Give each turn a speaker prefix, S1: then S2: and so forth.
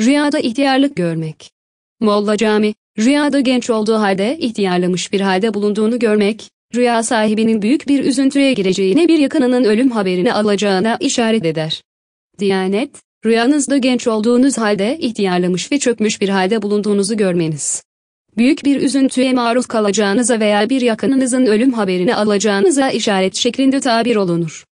S1: Rüyada ihtiyarlık görmek. Molla Cami, rüyada genç olduğu halde ihtiyarlamış bir halde bulunduğunu görmek, rüya sahibinin büyük bir üzüntüye gireceğine bir yakınının ölüm haberini alacağına işaret eder. Diyanet, rüyanızda genç olduğunuz halde ihtiyarlamış ve çökmüş bir halde bulunduğunuzu görmeniz. Büyük bir üzüntüye maruz kalacağınıza veya bir yakınınızın ölüm haberini alacağınıza işaret şeklinde tabir olunur.